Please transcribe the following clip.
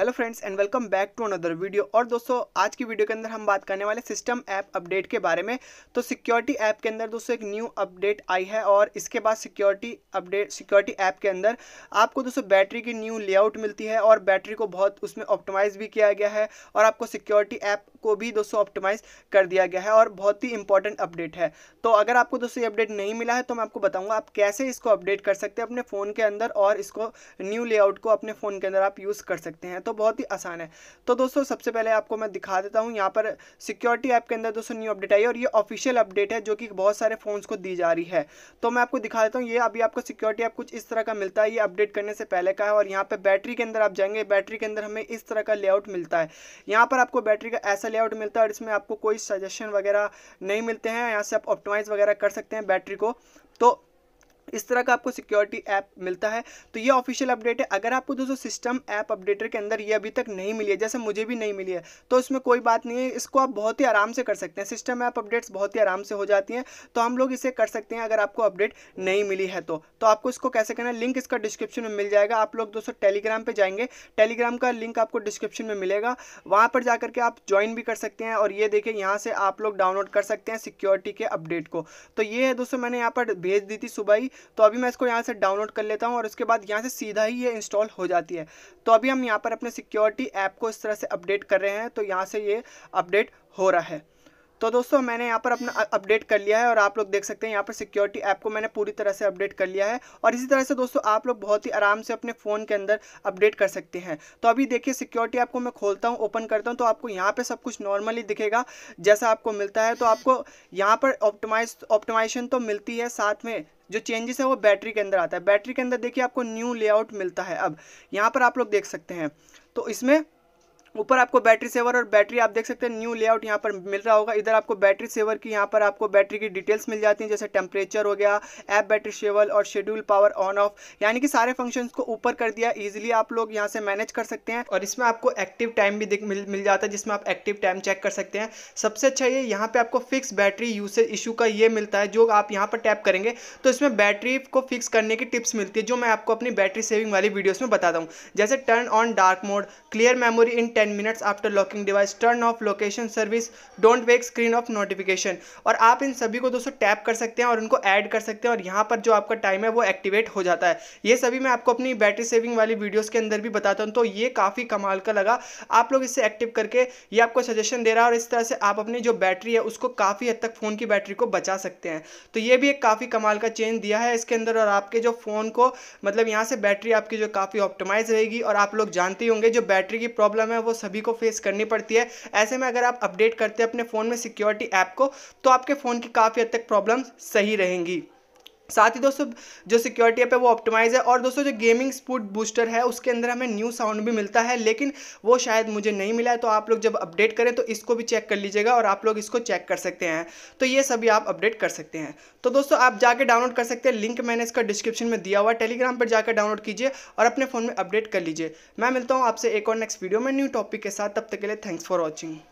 hello friends and welcome back to another video और दोस्तों आज की वीडियो के अंदर हम बात करने वाले सिस्टम ऐप अपडेट के बारे में तो सिक्योरिटी ऐप के अंदर दोस्तों एक न्यू अपडेट आई है और इसके बाद सिक्योरिटी अपडेट सिक्योरिटी ऐप के अंदर आपको दोस्तों बैटरी की न्यू लेआउट मिलती है और बैटरी को बहुत उसमें ऑप्टोमाइज भी किया गया है और आपको सिक्योरिटी ऐप को भी दोस्तों ऑप्टिमाइज़ कर दिया गया है और बहुत ही इंपॉर्टेंट अपडेट है तो अगर आपको दोस्तों ये अपडेट नहीं मिला है तो मैं आपको बताऊंगा आप कैसे इसको अपडेट कर सकते हैं अपने फ़ोन के अंदर और इसको न्यू लेआउट को अपने फ़ोन के अंदर आप यूज़ कर सकते हैं तो बहुत ही आसान है तो दोस्तों सबसे पहले आपको मैं दिखा देता हूँ यहाँ पर सिक्योरिटी ऐप के अंदर दोस्तों न्यू अपडेट आई है और ये ऑफिशियल अपडेट है जो कि बहुत सारे फ़ोन्स को दी जा रही है तो मैं आपको दिखा देता हूँ ये अभी आपको सिक्योरिटी ऐप कुछ इस तरह का मिलता है ये अपडेट करने से पहले का है और यहाँ पर बैटरी के अंदर आप जाएंगे बैटरी के अंदर हमें इस तरह का लेआउट मिलता है यहाँ पर आपको बैटरी का ऐसा लेआउट मिलता है और इसमें आपको कोई सजेशन वगैरह नहीं मिलते हैं यहाँ से आप ऑप्टिमाइज़ वगैरह कर सकते हैं बैटरी को तो इस तरह का आपको सिक्योरिटी ऐप मिलता है तो ये ऑफिशियल अपडेट है अगर आपको दोस्तों सिस्टम ऐप अपडेटर के अंदर ये अभी तक नहीं मिली है जैसे मुझे भी नहीं मिली है तो उसमें कोई बात नहीं है इसको आप बहुत ही आराम से कर सकते हैं सिस्टम ऐप अपडेट्स बहुत ही आराम से हो जाती हैं तो हम लोग इसे कर सकते हैं अगर आपको अपडेट नहीं मिली है तो, तो आपको इसको कैसे करना लिंक इसका डिस्क्रिप्शन में मिल जाएगा आप लोग दोस्तों टेलीग्राम पर जाएंगे टेलीग्राम का लिंक आपको डिस्क्रिप्शन में मिलेगा वहाँ पर जाकर के आप ज्वाइन भी कर सकते हैं और ये देखिए यहाँ से आप लोग डाउनलोड कर सकते हैं सिक्योरिटी के अपडेट को तो ये है दोस्तों मैंने यहाँ पर भेज दी थी सुबह ही तो अभी मैं इसको यहाँ से डाउनलोड कर लेता हूँ और उसके बाद यहाँ से सीधा ही ये इंस्टॉल हो जाती है तो अभी हम यहाँ पर अपने सिक्योरिटी ऐप को इस तरह से अपडेट कर रहे हैं तो यहाँ से ये अपडेट हो रहा है तो दोस्तों मैंने यहाँ पर अपना अपडेट कर लिया है और आप लोग देख सकते हैं यहाँ पर सिक्योरिटी ऐप को मैंने पूरी तरह से अपडेट कर लिया है और इसी तरह से दोस्तों आप लोग बहुत ही आराम से अपने फ़ोन के अंदर अपडेट कर सकते हैं तो अभी देखिए सिक्योरिटी ऐप को मैं खोलता हूँ ओपन करता हूँ तो आपको यहाँ पर सब कुछ नॉर्मली दिखेगा जैसा आपको मिलता है तो आपको यहाँ पर ऑप्टोमाइज ऑप्टोमाइजेशन तो मिलती है साथ में जो चेंजेस है वो बैटरी के अंदर आता है बैटरी के अंदर देखिए आपको न्यू लेआउट मिलता है अब यहाँ पर आप लोग देख सकते हैं तो इसमें ऊपर आपको बैटरी सेवर और बैटरी आप देख सकते हैं न्यू लेआउट यहाँ पर मिल रहा होगा इधर आपको बैटरी सेवर की यहाँ पर आपको बैटरी की डिटेल्स मिल जाती हैं जैसे टेम्परेचर हो गया ऐप बैटरी सेवल और शेड्यूल पावर ऑन ऑफ यानी कि सारे फंक्शन को ऊपर कर दिया ईजिली आप लोग यहाँ से मैनेज कर सकते हैं और इसमें आपको एक्टिव टाइम भी मिल, मिल जाता है जिसमें आप एक्टिव टाइम चेक कर सकते हैं सबसे अच्छा ये यहाँ पर आपको फिक्स बैटरी यूसेज इशू का ये मिलता है जो आप यहाँ पर टैप करेंगे तो इसमें बैटरी को फिक्स करने की टिप्स मिलती है जो मैं आपको अपनी बैटरी सेविंग वाली वीडियोज़ में बताता हूँ जैसे turn on dark mode clear memory in 10 minutes after locking device turn off location service don't wake screen off notification और आप इन सभी को दोस्तों टैप कर सकते हैं और उनको ऐड कर सकते हैं और यहाँ पर जो आपका टाइम है वो एक्टिवेट हो जाता है ये सभी मैं आपको अपनी बैटरी सेविंग वाली वीडियोस के अंदर भी बताता हूँ तो ये काफ़ी कमाल का लगा आप लोग इससे एक्टिव करके ये आपको सजेशन दे रहा है और इस तरह से आप अपनी जो बैटरी है उसको काफ़ी हद तक फ़ोन की बैटरी को बचा सकते हैं तो ये भी एक काफ़ी कमाल का चेंज दिया है इसके अंदर और आपके जो फ़ोन को मतलब यहाँ से बैटरी आपकी जो काफ़ी ऑप्टिमाइज रहेगी और आप लोग जानते ही होंगे जो बैटरी की प्रॉब्लम है वो वो सभी को फेस करनी पड़ती है ऐसे में अगर आप अपडेट करते हैं अपने फ़ोन में सिक्योरिटी ऐप को तो आपके फ़ोन की काफ़ी हद तक प्रॉब्लम्स सही रहेंगी साथ ही दोस्तों जो सिक्योरिटी ऐप है वो ऑप्टिमाइज है और दोस्तों जो गेमिंग स्पूट बूस्टर है उसके अंदर हमें न्यू साउंड भी मिलता है लेकिन वो शायद मुझे नहीं मिला है तो आप लोग जब अपडेट करें तो इसको भी चेक कर लीजिएगा और आप लोग इसको चेक कर सकते हैं तो ये सभी आप अपडेट कर सकते हैं तो दोस्तों आप जाकर डाउनलोड कर सकते हैं लिंक मैंने इसका डिस्क्रिप्शन में दिया हुआ टेलीग्राम पर जाकर डाउनलोड कीजिए और अपने फ़ोन में अपडेट कर लीजिए मैं मिलता हूँ आपसे एक और नेक्स्ट वीडियो में न्यू टॉपिक के साथ तब तक के लिए थैंक्स फॉर वॉचिंग